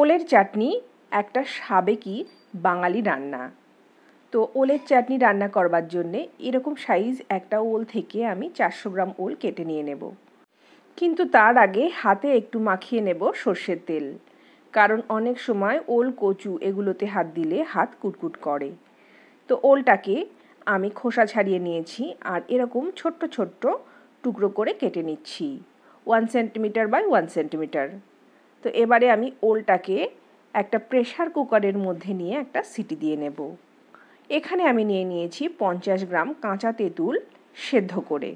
ওলের চাটনি একটা সাবেকি বাঙালি রান্না তো ওলের চাটনি রান্না করবার জন্যে এরকম সাইজ একটা ওল থেকে আমি চারশো গ্রাম ওল কেটে নিয়ে নেব কিন্তু তার আগে হাতে একটু মাখিয়ে নেব সর্ষের তেল কারণ অনেক সময় ওল কচু এগুলোতে হাত দিলে হাত কুটকুট করে তো ওলটাকে আমি খোসা ছাড়িয়ে নিয়েছি আর এরকম ছোট্ট ছোট্ট টুকরো করে কেটে নিচ্ছি one centimetre by one centimetre তো এবারে আমি ওলটাকে একটা প্রেশার কুকারের মধ্যে নিয়ে একটা সিটি দিয়ে নেব এখানে আমি নিয়ে নিয়েছি পঞ্চাশ গ্রাম কাঁচা তেঁতুল সেদ্ধ করে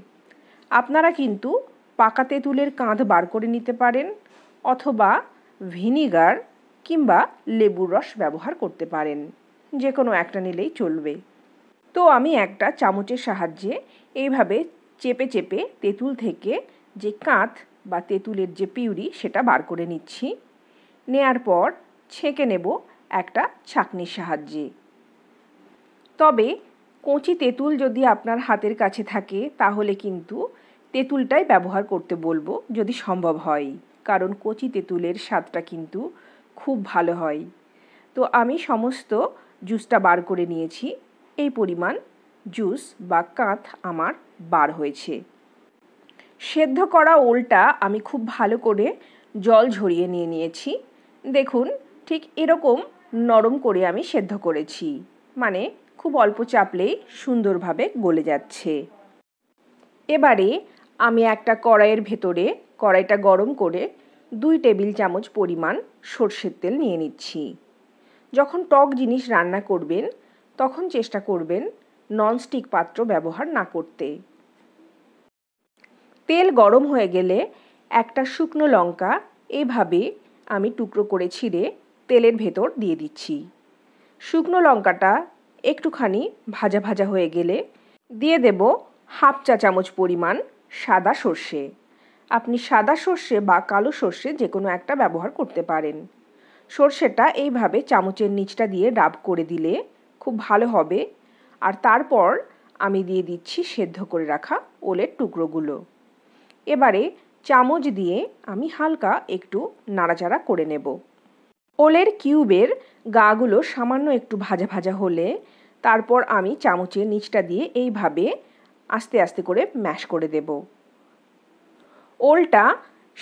আপনারা কিন্তু পাকা তেঁতুলের কাঁধ বার করে নিতে পারেন অথবা ভিনিগার কিংবা লেবুর রস ব্যবহার করতে পারেন যে কোনো একটা নিলেই চলবে তো আমি একটা চামচের সাহায্যে এইভাবে চেপে চেপে তেঁতুল থেকে যে কাঁথ বা তেঁতুলের যে পিউরি সেটা বার করে নিচ্ছি নেয়ার পর ছেঁকে নেব একটা ছাকনির সাহায্যে তবে কচি তেঁতুল যদি আপনার হাতের কাছে থাকে তাহলে কিন্তু তেঁতুলটাই ব্যবহার করতে বলবো যদি সম্ভব হয় কারণ কচি তেঁতুলের স্বাদটা কিন্তু খুব ভালো হয় তো আমি সমস্ত জুসটা বার করে নিয়েছি এই পরিমাণ জুস বা কাঁথ আমার বার হয়েছে সেদ্ধ করা ওলটা আমি খুব ভালো করে জল ঝরিয়ে নিয়ে নিয়েছি দেখুন ঠিক এরকম নরম করে আমি সেদ্ধ করেছি মানে খুব অল্প চাপলেই সুন্দরভাবে গলে যাচ্ছে এবারে আমি একটা কড়াইয়ের ভেতরে কড়াইটা গরম করে দুই টেবিল চামচ পরিমাণ সর্ষের তেল নিয়ে নিচ্ছি যখন টক জিনিস রান্না করবেন তখন চেষ্টা করবেন ননস্টিক পাত্র ব্যবহার না করতে তেল গরম হয়ে গেলে একটা শুকনো লঙ্কা এভাবে আমি টুকরো করে ছিঁড়ে তেলের ভেতর দিয়ে দিচ্ছি শুকনো লঙ্কাটা একটুখানি ভাজা ভাজা হয়ে গেলে দিয়ে দেব হাফ চা চামচ পরিমাণ সাদা সর্ষে আপনি সাদা সর্ষে বা কালো সর্ষে যে কোনো একটা ব্যবহার করতে পারেন সর্ষেটা এইভাবে চামচের নিচটা দিয়ে ডাব করে দিলে খুব ভালো হবে আর তারপর আমি দিয়ে দিচ্ছি সেদ্ধ করে রাখা ওলের টুকরোগুলো এবারে চামচ দিয়ে আমি হালকা একটু নাড়াচাড়া করে নেব ওলের কিউবের গাগুলো সামান্য একটু ভাজা ভাজা হলে তারপর আমি চামচের নিচটা দিয়ে এইভাবে আস্তে আস্তে করে ম্যাশ করে দেব ওলটা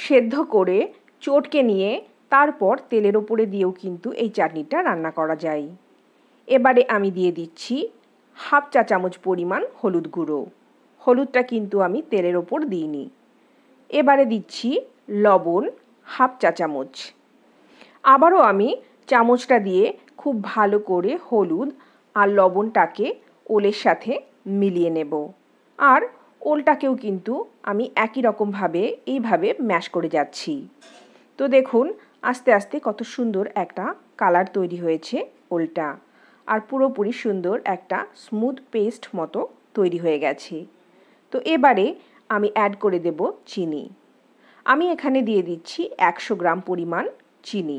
সেদ্ধ করে চটকে নিয়ে তারপর তেলের ওপরে দিয়েও কিন্তু এই চাটনিটা রান্না করা যায় এবারে আমি দিয়ে দিচ্ছি হাফ চা চামচ পরিমাণ হলুদ গুঁড়ো হলুদটা কিন্তু আমি তেলের ওপর দিইনি এবারে দিচ্ছি লবণ হাফ চা চামচ আবারও আমি চামচটা দিয়ে খুব ভালো করে হলুদ আর লবণটাকে ওলের সাথে মিলিয়ে নেব আর ওলটাকেও কিন্তু আমি একই রকমভাবে এইভাবে ম্যাশ করে যাচ্ছি তো দেখুন আস্তে আস্তে কত সুন্দর একটা কালার তৈরি হয়েছে ওলটা আর পুরোপুরি সুন্দর একটা স্মুথ পেস্ট মতো তৈরি হয়ে গেছে তো এবারে আমি অ্যাড করে দেব চিনি আমি এখানে দিয়ে দিচ্ছি একশো গ্রাম পরিমাণ চিনি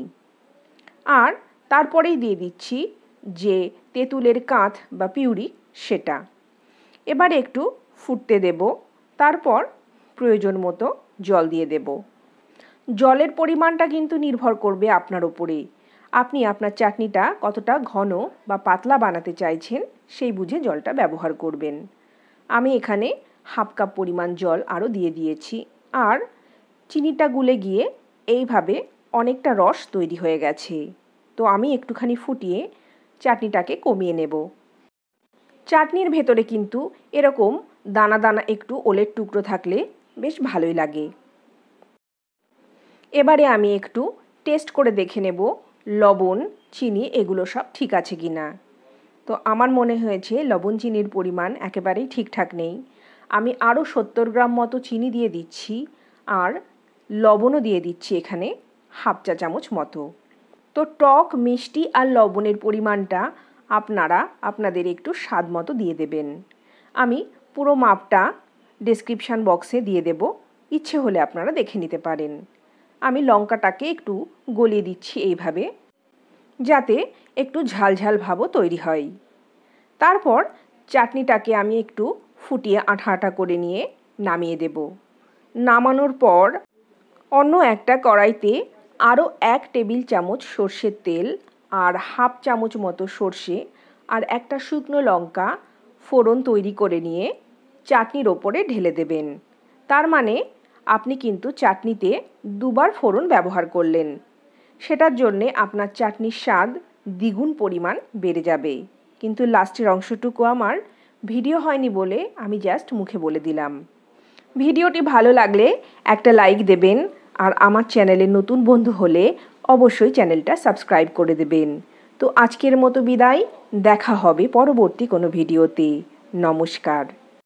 আর তারপরেই দিয়ে দিচ্ছি যে তেঁতুলের কাঁথ বা পিউরি সেটা এবার একটু ফুটতে দেব তারপর প্রয়োজন মতো জল দিয়ে দেব জলের পরিমাণটা কিন্তু নির্ভর করবে আপনার ওপরে আপনি আপনার চাটনিটা কতটা ঘন বা পাতলা বানাতে চাইছেন সেই বুঝে জলটা ব্যবহার করবেন আমি এখানে হাফ কাপ পরিমাণ জল আরও দিয়ে দিয়েছি আর চিনিটা গুলে গিয়ে এইভাবে অনেকটা রস তৈরি হয়ে গেছে তো আমি একটুখানি ফুটিয়ে চাটনিটাকে কমিয়ে নেব চাটনির ভেতরে কিন্তু এরকম দানা দানা একটু ওলের টুকরো থাকলে বেশ ভালোই লাগে এবারে আমি একটু টেস্ট করে দেখে নেব লবণ চিনি এগুলো সব ঠিক আছে কি না তো আমার মনে হয়েছে লবণ চিনির পরিমাণ একেবারেই ঠিকঠাক নেই আমি আরও সত্তর গ্রাম মতো চিনি দিয়ে দিচ্ছি আর লবণও দিয়ে দিচ্ছি এখানে হাফ চা চামচ মতো তো টক মিষ্টি আর লবণের পরিমাণটা আপনারা আপনাদের একটু স্বাদ মতো দিয়ে দেবেন আমি পুরো মাপটা ডিসক্রিপশান বক্সে দিয়ে দেব ইচ্ছে হলে আপনারা দেখে নিতে পারেন আমি লঙ্কাটাকে একটু গলিয়ে দিচ্ছি এইভাবে যাতে একটু ঝালঝাল ভাবও তৈরি হয় তারপর চাটনিটাকে আমি একটু ফুটিয়ে আঠা আঠা করে নিয়ে নামিয়ে দেব নামানোর পর অন্য একটা কড়াইতে আরও এক টেবিল চামচ সর্ষের তেল আর হাফ চামচ মতো সর্ষে আর একটা শুকনো লঙ্কা ফোড়ন তৈরি করে নিয়ে চাটনির ওপরে ঢেলে দেবেন তার মানে আপনি কিন্তু চাটনিতে দুবার ফোড়ন ব্যবহার করলেন সেটার জন্যে আপনার চাটনির স্বাদ দ্বিগুণ পরিমাণ বেড়ে যাবে কিন্তু লাস্টের অংশটুকু আমার ভিডিও হয়নি বলে আমি জাস্ট মুখে বলে দিলাম ভিডিওটি ভালো লাগলে একটা লাইক দেবেন আর আমার চ্যানেলে নতুন বন্ধু হলে অবশ্যই চ্যানেলটা সাবস্ক্রাইব করে দেবেন তো আজকের মতো বিদায় দেখা হবে পরবর্তী কোনো ভিডিওতে নমস্কার